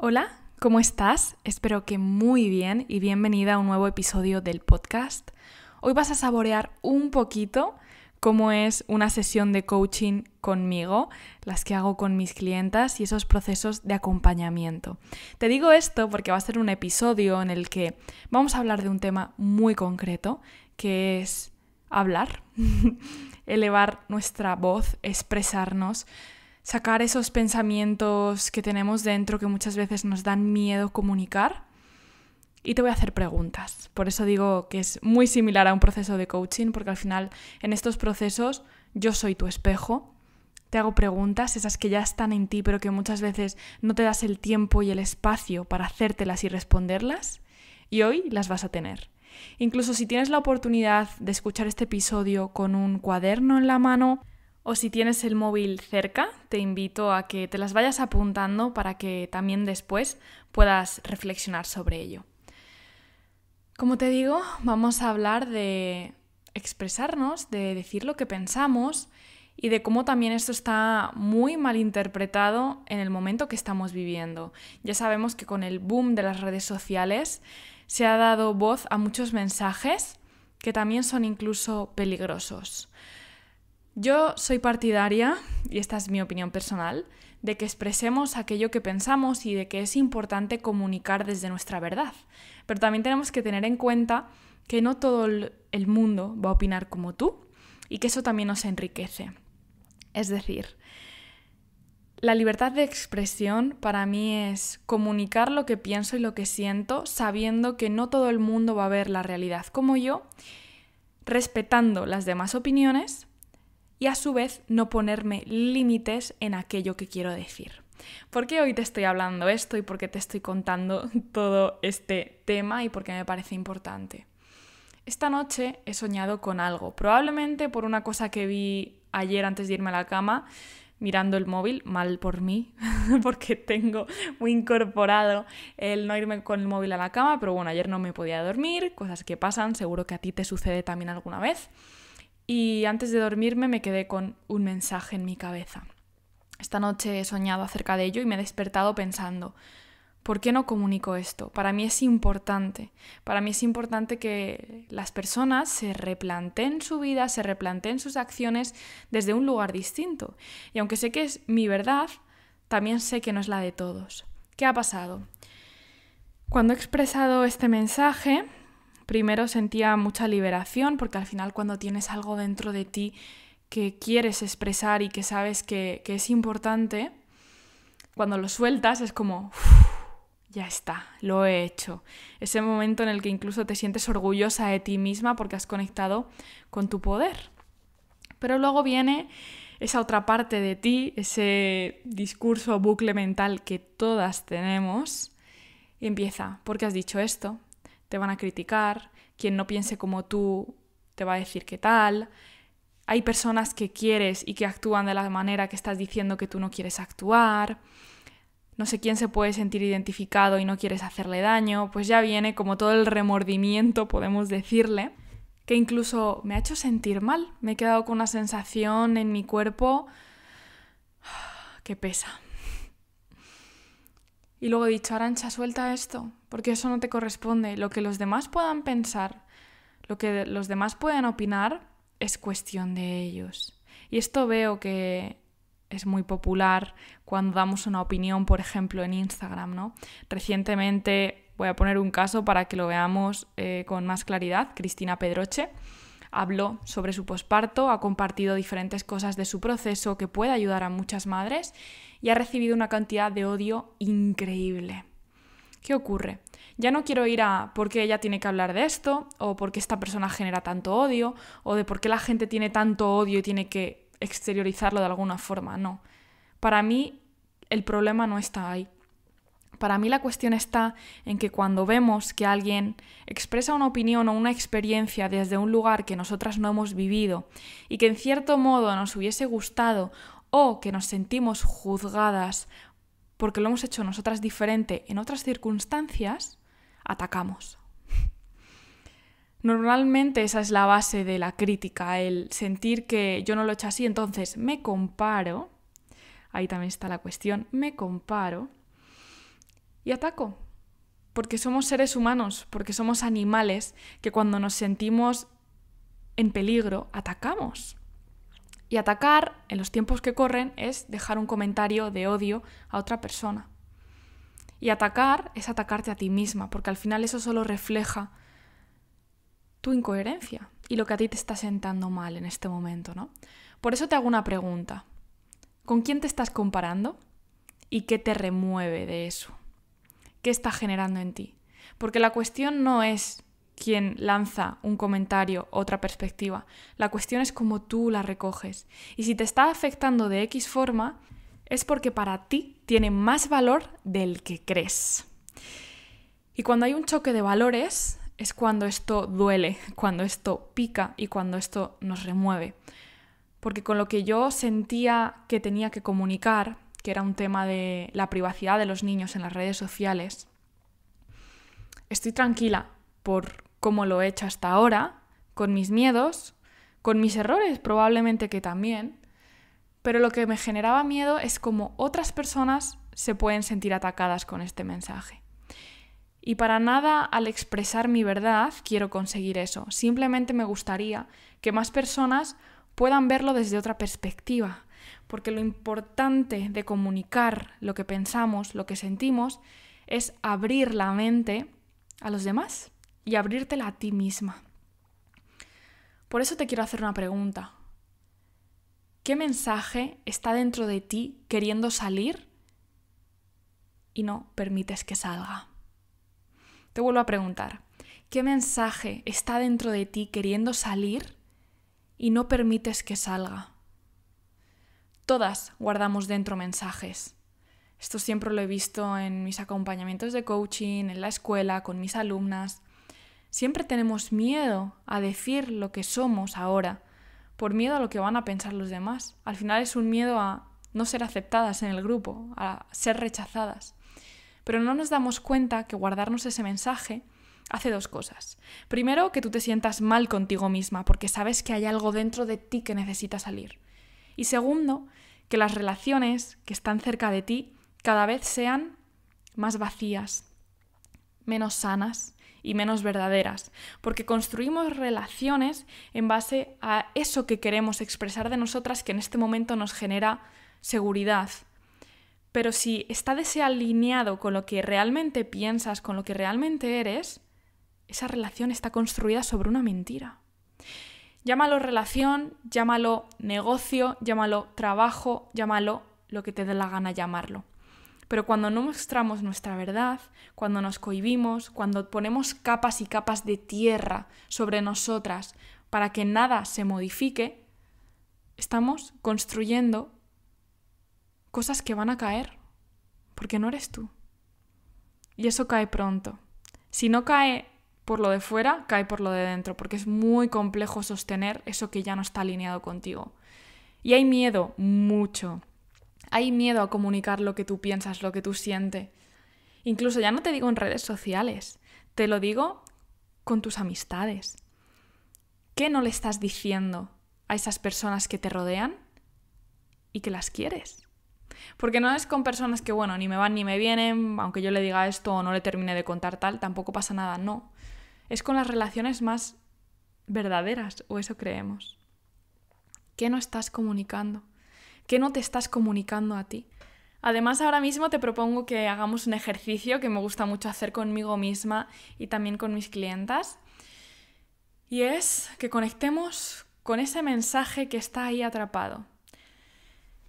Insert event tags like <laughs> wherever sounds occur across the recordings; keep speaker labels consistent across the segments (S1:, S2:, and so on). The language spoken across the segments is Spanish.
S1: Hola, ¿cómo estás? Espero que muy bien y bienvenida a un nuevo episodio del podcast. Hoy vas a saborear un poquito cómo es una sesión de coaching conmigo, las que hago con mis clientas y esos procesos de acompañamiento. Te digo esto porque va a ser un episodio en el que vamos a hablar de un tema muy concreto, que es hablar, <laughs> elevar nuestra voz, expresarnos sacar esos pensamientos que tenemos dentro que muchas veces nos dan miedo comunicar. Y te voy a hacer preguntas. Por eso digo que es muy similar a un proceso de coaching, porque al final en estos procesos yo soy tu espejo. Te hago preguntas, esas que ya están en ti, pero que muchas veces no te das el tiempo y el espacio para hacértelas y responderlas. Y hoy las vas a tener. Incluso si tienes la oportunidad de escuchar este episodio con un cuaderno en la mano, o si tienes el móvil cerca, te invito a que te las vayas apuntando para que también después puedas reflexionar sobre ello. Como te digo, vamos a hablar de expresarnos, de decir lo que pensamos y de cómo también esto está muy mal interpretado en el momento que estamos viviendo. Ya sabemos que con el boom de las redes sociales se ha dado voz a muchos mensajes que también son incluso peligrosos. Yo soy partidaria, y esta es mi opinión personal, de que expresemos aquello que pensamos y de que es importante comunicar desde nuestra verdad. Pero también tenemos que tener en cuenta que no todo el mundo va a opinar como tú y que eso también nos enriquece. Es decir, la libertad de expresión para mí es comunicar lo que pienso y lo que siento, sabiendo que no todo el mundo va a ver la realidad como yo, respetando las demás opiniones, y a su vez no ponerme límites en aquello que quiero decir. ¿Por qué hoy te estoy hablando esto y por qué te estoy contando <laughs> todo este tema y por qué me parece importante? Esta noche he soñado con algo, probablemente por una cosa que vi ayer antes de irme a la cama mirando el móvil, mal por mí, <laughs> porque tengo muy incorporado el no irme con el móvil a la cama, pero bueno, ayer no me podía dormir, cosas que pasan, seguro que a ti te sucede también alguna vez y antes de dormirme me quedé con un mensaje en mi cabeza. Esta noche he soñado acerca de ello y me he despertado pensando, ¿por qué no comunico esto? Para mí es importante. Para mí es importante que las personas se replanteen su vida, se replanteen sus acciones desde un lugar distinto. Y aunque sé que es mi verdad, también sé que no es la de todos. ¿Qué ha pasado? Cuando he expresado este mensaje, Primero sentía mucha liberación porque al final cuando tienes algo dentro de ti que quieres expresar y que sabes que, es importante, cuando lo sueltas es como, ya está, lo he hecho. Ese momento en el que incluso te sientes orgullosa de ti misma porque has conectado con tu poder. Pero luego viene esa otra parte de ti, ese discurso bucle mental que todas tenemos, y empieza, porque has dicho esto, te van a criticar, quien no piense como tú te va a decir qué tal. Hay personas que quieres y que actúan de la manera que estás diciendo que tú no quieres actuar. No sé quién se puede sentir identificado y no quieres hacerle daño. Pues ya viene como todo el remordimiento, podemos decirle, que incluso me ha hecho sentir mal. Me he quedado con una sensación en mi cuerpo <sighs> que pesa. Y luego he dicho, Arancha, suelta esto, porque eso no te corresponde. Lo que los demás puedan pensar, lo que los demás puedan opinar, es cuestión de ellos. Y esto veo que es muy popular cuando damos una opinión, por ejemplo, en Instagram, ¿no? Recientemente, voy a poner un caso para que lo veamos eh, con más claridad, Cristina Pedroche habló sobre su posparto, ha compartido diferentes cosas de su proceso que puede ayudar a muchas madres y ha recibido una cantidad de odio increíble. ¿Qué ocurre? Ya no quiero ir a por qué ella tiene que hablar de esto, o por qué esta persona genera tanto odio, o de por qué la gente tiene tanto odio y tiene que exteriorizarlo de alguna forma, no. Para mí el problema no está ahí. Para mí la cuestión está en que cuando vemos que alguien expresa una opinión o una experiencia desde un lugar que nosotras no hemos vivido y que en cierto modo nos hubiese gustado o que nos sentimos juzgadas porque lo hemos hecho nosotras diferente en otras circunstancias, atacamos. Normalmente esa es la base de la crítica, el sentir que yo no lo he hecho así, entonces me comparo, ahí también está la cuestión, me comparo y ataco. Porque somos seres humanos, porque somos animales que cuando nos sentimos en peligro, atacamos. Y atacar, en los tiempos que corren, es dejar un comentario de odio a otra persona. Y atacar es atacarte a ti misma, porque al final eso solo refleja tu incoherencia y lo que a ti te está sentando mal en este momento, ¿no? Por eso te hago una pregunta. ¿Con quién te estás comparando? ¿Y qué te remueve de eso? está generando en ti. Porque la cuestión no es quién lanza un comentario, otra perspectiva. La cuestión es cómo tú la recoges. Y si te está afectando de X forma, es porque para ti tiene más valor del que crees. Y cuando hay un choque de valores, es cuando esto duele, cuando esto pica y cuando esto nos remueve. Porque con lo que yo sentía que tenía que comunicar, que era un tema de la privacidad de los niños en las redes sociales, estoy tranquila por cómo lo he hecho hasta ahora, con mis miedos, con mis errores probablemente que también, pero lo que me generaba miedo es cómo otras personas se pueden sentir atacadas con este mensaje. Y para nada al expresar mi verdad quiero conseguir eso, simplemente me gustaría que más personas puedan verlo desde otra perspectiva, porque lo importante de comunicar lo que pensamos, lo que sentimos, es abrir la mente a los demás y abrírtela a ti misma. Por eso te quiero hacer una pregunta. ¿Qué mensaje está dentro de ti queriendo salir y no permites que salga? Te vuelvo a preguntar. ¿Qué mensaje está dentro de ti queriendo salir y no permites que salga? todas guardamos dentro mensajes. Esto siempre lo he visto en mis acompañamientos de coaching, en la escuela, con mis alumnas. Siempre tenemos miedo a decir lo que somos ahora, por miedo a lo que van a pensar los demás. Al final es un miedo a no ser aceptadas en el grupo, a ser rechazadas. Pero no nos damos cuenta que guardarnos ese mensaje hace dos cosas. Primero, que tú te sientas mal contigo misma, porque sabes que hay algo dentro de ti que necesita salir. Y segundo, que las relaciones que están cerca de ti cada vez sean más vacías, menos sanas y menos verdaderas, porque construimos relaciones en base a eso que queremos expresar de nosotras que en este momento nos genera seguridad. Pero si está desalineado con lo que realmente piensas, con lo que realmente eres, esa relación está construida sobre una mentira. Llámalo relación, llámalo negocio, llámalo trabajo, llámalo lo que te dé la gana llamarlo. Pero cuando no mostramos nuestra verdad, cuando nos cohibimos, cuando ponemos capas y capas de tierra sobre nosotras para que nada se modifique, estamos construyendo cosas que van a caer, porque no eres tú. Y eso cae pronto. Si no cae por lo de fuera cae por lo de dentro, porque es muy complejo sostener eso que ya no está alineado contigo. Y hay miedo, mucho. Hay miedo a comunicar lo que tú piensas, lo que tú sientes. Incluso ya no te digo en redes sociales, te lo digo con tus amistades. ¿Qué no le estás diciendo a esas personas que te rodean y que las quieres? Porque no es con personas que, bueno, ni me van ni me vienen, aunque yo le diga esto o no le termine de contar tal, tampoco pasa nada, no es con las relaciones más verdaderas, o eso creemos. ¿Qué no estás comunicando? ¿Qué no te estás comunicando a ti? Además, ahora mismo te propongo que hagamos un ejercicio que me gusta mucho hacer conmigo misma y también con mis clientas. Y es que conectemos con ese mensaje que está ahí atrapado.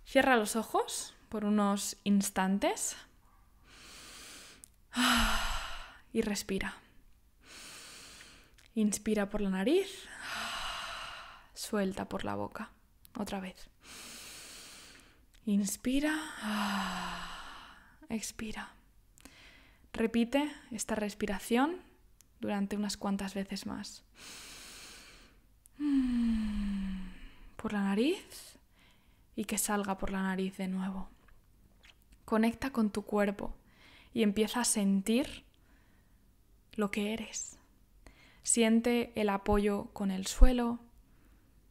S1: Cierra los ojos por unos instantes <sighs> y respira. Inspira por la nariz. <sighs> Suelta por la boca. Otra vez. Inspira. <sighs> Expira. Repite esta respiración durante unas cuantas veces más. <sighs> Por la nariz y que salga por la nariz de nuevo. Conecta con tu cuerpo y empieza a sentir lo que eres. Siente el apoyo con el suelo,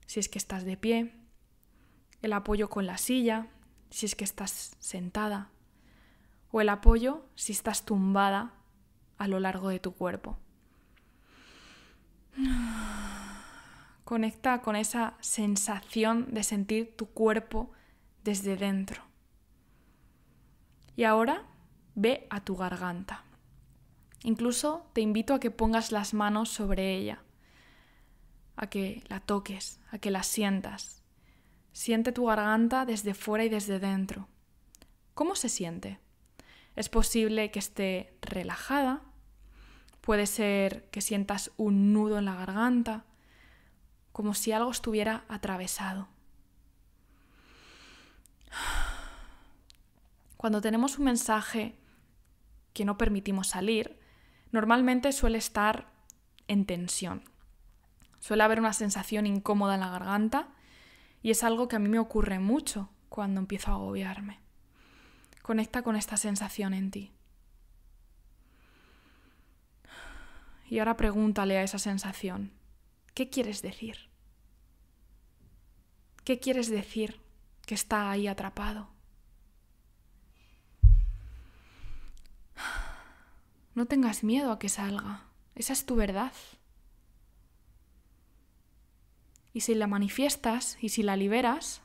S1: si es que estás de pie, el apoyo con la silla, si es que estás sentada, o el apoyo si estás tumbada a lo largo de tu cuerpo. <sighs> Conecta con esa sensación de sentir tu cuerpo desde dentro. Y ahora ve a tu garganta. Incluso te invito a que pongas las manos sobre ella, a que la toques, a que la sientas. Siente tu garganta desde fuera y desde dentro. ¿Cómo se siente? Es posible que esté relajada, puede ser que sientas un nudo en la garganta, como si algo estuviera atravesado. Cuando tenemos un mensaje que no permitimos salir, normalmente suele estar en tensión. Suele haber una sensación incómoda en la garganta y es algo que a mí me ocurre mucho cuando empiezo a agobiarme. Conecta con esta sensación en ti. Y ahora pregúntale a esa sensación, ¿qué quieres decir? ¿Qué quieres decir que está ahí atrapado? No tengas miedo a que salga. Esa es tu verdad. Y si la manifiestas y si la liberas,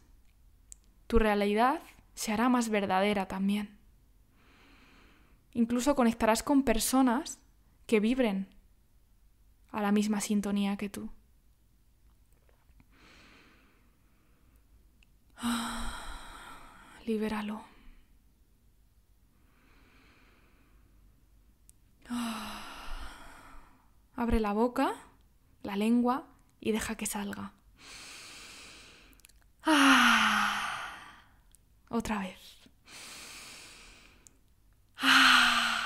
S1: tu realidad se hará más verdadera también. Incluso conectarás con personas que vibren a la misma sintonía que tú. Ah, libéralo. Ah. Abre la boca, la lengua y deja que salga. Ah. Otra vez. Ah.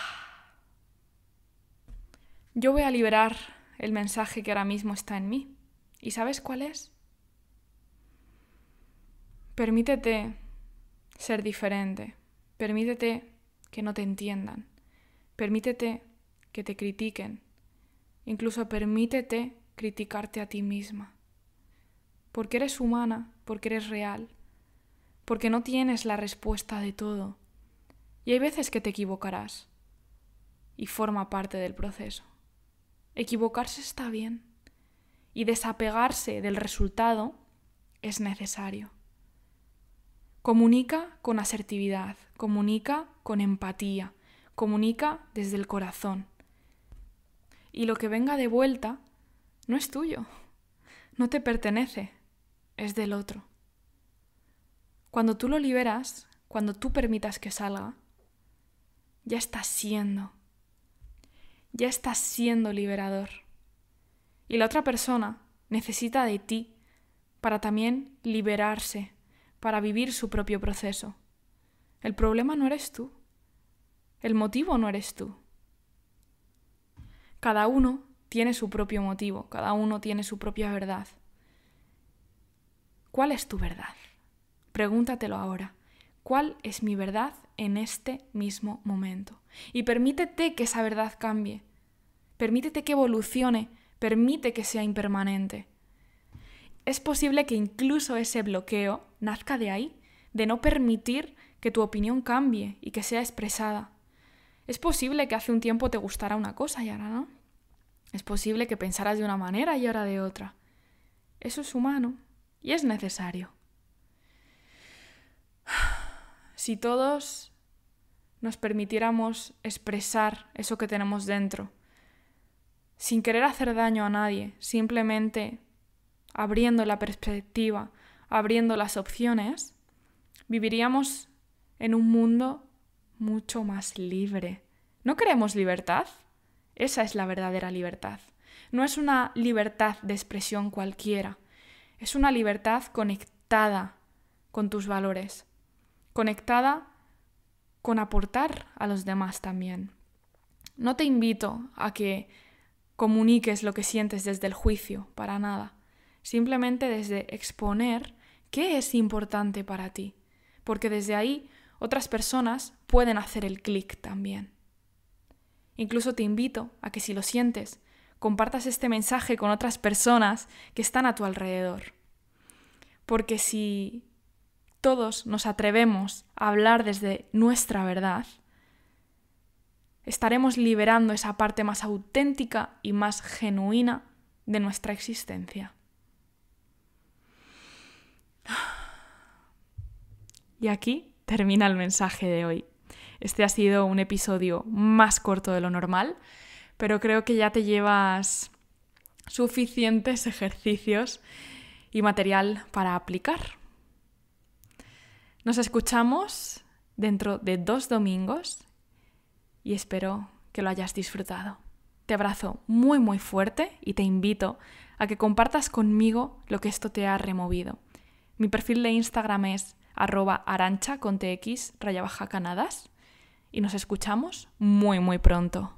S1: Yo voy a liberar el mensaje que ahora mismo está en mí. ¿Y sabes cuál es? Permítete ser diferente. Permítete que no te entiendan. Permítete que te critiquen. Incluso permítete criticarte a ti misma. Porque eres humana, porque eres real, porque no tienes la respuesta de todo. Y hay veces que te equivocarás. Y forma parte del proceso. Equivocarse está bien. Y desapegarse del resultado es necesario. Comunica con asertividad, comunica con empatía, comunica desde el corazón. Y lo que venga de vuelta no es tuyo, no te pertenece, es del otro. Cuando tú lo liberas, cuando tú permitas que salga, ya estás siendo, ya estás siendo liberador. Y la otra persona necesita de ti para también liberarse, para vivir su propio proceso. El problema no eres tú. El motivo no eres tú. Cada uno tiene su propio motivo, cada uno tiene su propia verdad. ¿Cuál es tu verdad? Pregúntatelo ahora. ¿Cuál es mi verdad en este mismo momento? Y permítete que esa verdad cambie. Permítete que evolucione. Permite que sea impermanente. Es posible que incluso ese bloqueo nazca de ahí, de no permitir que tu opinión cambie y que sea expresada. Es posible que hace un tiempo te gustara una cosa y ahora no. Es posible que pensaras de una manera y ahora de otra. Eso es humano y es necesario. Si todos nos permitiéramos expresar eso que tenemos dentro, sin querer hacer daño a nadie, simplemente abriendo la perspectiva, abriendo las opciones, viviríamos en un mundo mucho más libre. ¿No queremos libertad? Esa es la verdadera libertad. No es una libertad de expresión cualquiera, es una libertad conectada con tus valores, conectada con aportar a los demás también. No te invito a que comuniques lo que sientes desde el juicio, para nada. Simplemente desde exponer qué es importante para ti, porque desde ahí otras personas pueden hacer el clic también. Incluso te invito a que si lo sientes, compartas este mensaje con otras personas que están a tu alrededor. Porque si todos nos atrevemos a hablar desde nuestra verdad, estaremos liberando esa parte más auténtica y más genuina de nuestra existencia. Y aquí termina el mensaje de hoy. Este ha sido un episodio más corto de lo normal, pero creo que ya te llevas suficientes ejercicios y material para aplicar. Nos escuchamos dentro de dos domingos y espero que lo hayas disfrutado. Te abrazo muy muy fuerte y te invito a que compartas conmigo lo que esto te ha removido. Mi perfil de Instagram es arroba arancha con tx raya baja canadas y nos escuchamos muy muy pronto.